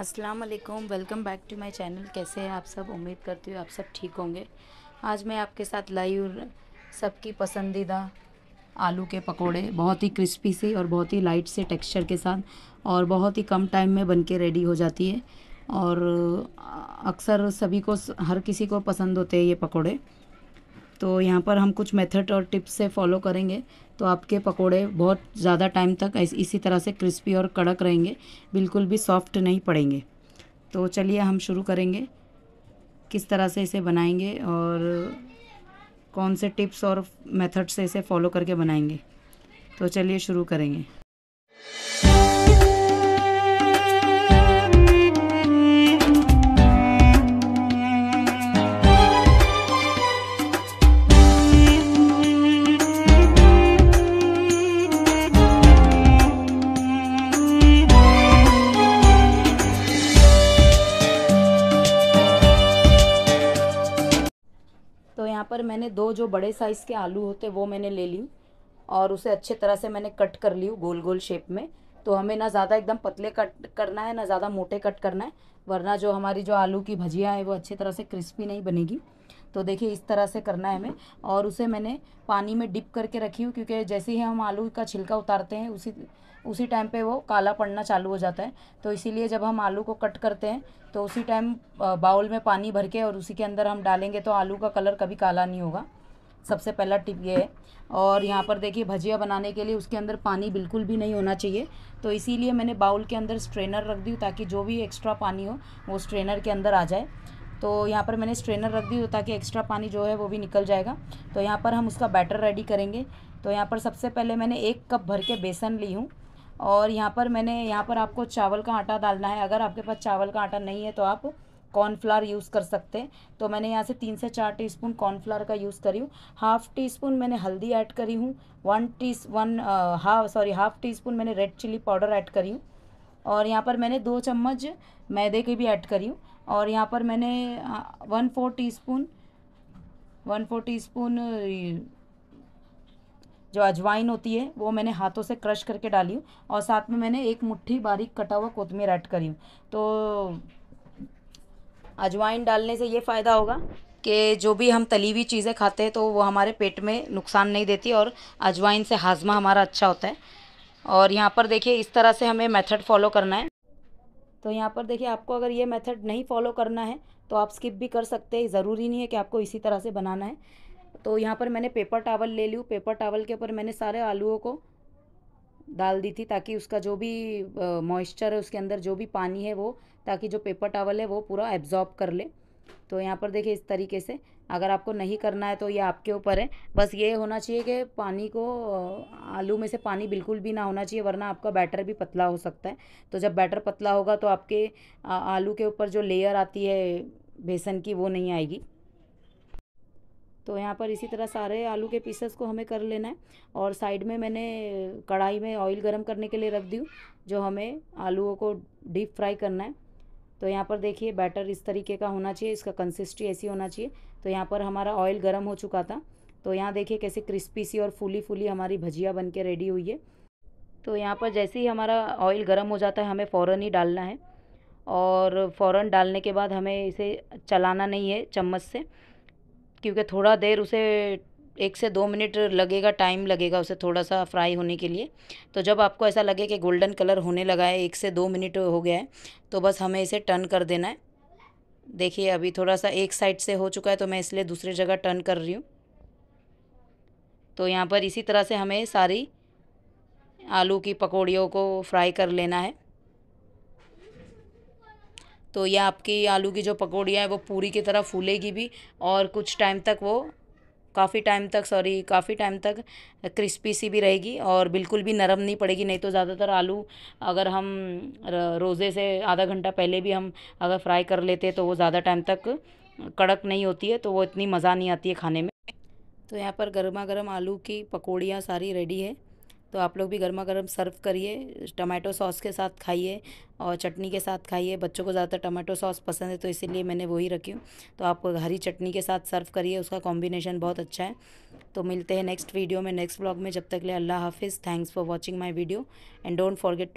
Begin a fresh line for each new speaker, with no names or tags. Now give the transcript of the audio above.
अस्सलाम वालेकुम welcome back to my channel कैसे हैं आप सब उम्मीद करती हूँ आप सब ठीक होंगे आज मैं आपके साथ लाई हूँ सबकी पसंदीदा आलू के पकोड़े बहुत ही क्रिस्पी से और बहुत ही लाइट से टेक्सचर के साथ और बहुत ही कम टाइम में बन के रेडी हो जाती है और अक्सर सभी को हर किसी को पसंद होते हैं ये पकौड़े तो यहाँ पर हम कुछ मेथड और टिप्स से फॉलो करेंगे तो आपके पकोड़े बहुत ज़्यादा टाइम तक इसी तरह से क्रिस्पी और कड़क रहेंगे बिल्कुल भी सॉफ्ट नहीं पड़ेंगे तो चलिए हम शुरू करेंगे किस तरह से इसे बनाएंगे और कौन से टिप्स और मेथड से इसे फॉलो करके बनाएंगे तो चलिए शुरू करेंगे तो यहाँ पर मैंने दो जो बड़े साइज़ के आलू होते वो मैंने ले ली और उसे अच्छे तरह से मैंने कट कर ली गोल गोल शेप में तो हमें ना ज़्यादा एकदम पतले कट करना है ना ज़्यादा मोटे कट करना है वरना जो हमारी जो आलू की भजिया है वो अच्छी तरह से क्रिस्पी नहीं बनेगी तो देखिए इस तरह से करना है हमें और उसे मैंने पानी में डिप करके रखी हूँ क्योंकि जैसे ही हम आलू का छिलका उतारते हैं उसी उसी टाइम पे वो काला पड़ना चालू हो जाता है तो इसीलिए जब हम आलू को कट करते हैं तो उसी टाइम बाउल में पानी भर के और उसी के अंदर हम डालेंगे तो आलू का कलर कभी काला नहीं होगा सबसे पहला टिप ये है और यहाँ पर देखिए भजिया बनाने के लिए उसके अंदर पानी बिल्कुल भी नहीं होना चाहिए तो इसीलिए मैंने बाउल के अंदर स्ट्रेनर रख दी ताकि जो भी एक्स्ट्रा पानी हो वो स्ट्रेनर के अंदर आ जाए तो यहाँ पर मैंने स्ट्रेनर रख दी ताकि एक्स्ट्रा पानी जो है वो भी निकल जाएगा तो यहाँ पर हम उसका बैटर रेडी करेंगे तो यहाँ पर सबसे पहले मैंने एक कप भर के बेसन ली हूँ और यहाँ पर मैंने यहाँ पर आपको चावल का आटा डालना है अगर आपके पास चावल का आटा नहीं है तो आप कॉर्नफ्लावर यूज़ कर सकते हैं तो मैंने यहाँ से तीन से चार टीस्पून कॉर्नफ्लावर का यूज़ करी हूँ हाफ़ टी स्पून मैंने हल्दी ऐड करी हूँ one tea one half sorry half teaspoon मैंने रेड चिली पाउडर ऐड करी हूँ और यहाँ पर मैंने दो चम्मच मैदे की भी ऐड करी हूँ और यहाँ पर मैंने one four teaspoon one four teaspoon जो अजवाइन होती है वो मैंने हाथों से क्रश करके डाली हूँ और साथ में मैंने एक मुट्ठी बारीक कटा हुआ कोतमीर ऐड करी हूँ तो अजवाइन डालने से ये फ़ायदा होगा कि जो भी हम तली हुई चीज़ें खाते हैं तो वो हमारे पेट में नुकसान नहीं देती और अजवाइन से हाजमा हमारा अच्छा होता है और यहाँ पर देखिए इस तरह से हमें मेथड फॉलो करना है तो यहाँ पर देखिए आपको अगर ये मेथड नहीं फॉलो करना है तो आप स्किप भी कर सकते हैं ज़रूरी नहीं है कि आपको इसी तरह से बनाना है तो यहाँ पर मैंने पेपर टावल ले लूँ पेपर टावल के ऊपर मैंने सारे आलूओं को डाल दी थी ताकि उसका जो भी मॉइस्चर है उसके अंदर जो भी पानी है वो ताकि जो पेपर टावल है वो पूरा एब्जॉर्ब कर ले तो यहाँ पर देखिए इस तरीके से अगर आपको नहीं करना है तो ये आपके ऊपर है बस ये होना चाहिए कि पानी को आलू में से पानी बिल्कुल भी ना होना चाहिए वरना आपका बैटर भी पतला हो सकता है तो जब बैटर पतला होगा तो आपके आलू के ऊपर जो लेयर आती है बेसन की वो नहीं आएगी तो यहाँ पर इसी तरह सारे आलू के पीसेस को हमें कर लेना है और साइड में मैंने कढ़ाई में ऑयल गरम करने के लिए रख दी जो हमें आलूओं को डीप फ्राई करना है तो यहाँ पर देखिए बैटर इस तरीके का होना चाहिए इसका कंसिस्टी ऐसी होना चाहिए तो यहाँ पर हमारा ऑयल गर्म हो चुका था तो यहाँ देखिए कैसे क्रिस्पी सी और फूली फूली हमारी भजिया बन के रेडी हुई है तो यहाँ पर जैसे ही हमारा ऑयल गर्म हो जाता है हमें फ़ौर ही डालना है और फ़ौर डालने के बाद हमें इसे चलाना नहीं है चम्मच से क्योंकि थोड़ा देर उसे एक से दो मिनट लगेगा टाइम लगेगा उसे थोड़ा सा फ्राई होने के लिए तो जब आपको ऐसा लगे कि गोल्डन कलर होने लगा है एक से दो मिनट हो गया है तो बस हमें इसे टर्न कर देना है देखिए अभी थोड़ा सा एक साइड से हो चुका है तो मैं इसलिए दूसरी जगह टर्न कर रही हूँ तो यहाँ पर इसी तरह से हमें सारी आलू की पकौड़ियों को फ्राई कर लेना है तो यह आपकी आलू की जो पकौड़ियाँ हैं वो पूरी की तरह फूलेगी भी और कुछ टाइम तक वो काफ़ी टाइम तक सॉरी काफ़ी टाइम तक क्रिस्पी सी भी रहेगी और बिल्कुल भी नरम नहीं पड़ेगी नहीं तो ज़्यादातर आलू अगर हम रोज़े से आधा घंटा पहले भी हम अगर फ्राई कर लेते तो वो ज़्यादा टाइम तक कड़क नहीं होती है तो वो इतनी मज़ा नहीं आती है खाने में तो यहाँ पर गर्मा गर्म आलू की पकौड़ियाँ सारी रेडी है तो आप लोग भी गर्मा गर्म सर्व करिए टमाटो सॉस के साथ खाइए और चटनी के साथ खाइए बच्चों को ज़्यादातर टमाटो सॉस पसंद है तो इसीलिए मैंने वही रखी हूँ तो आप हरी चटनी के साथ सर्व करिए उसका कॉम्बिनेशन बहुत अच्छा है तो मिलते हैं नेक्स्ट वीडियो में नेक्स्ट ब्लॉग में जब तक ले अल्लाह हाफिज़ thanks for watching my video and don't forget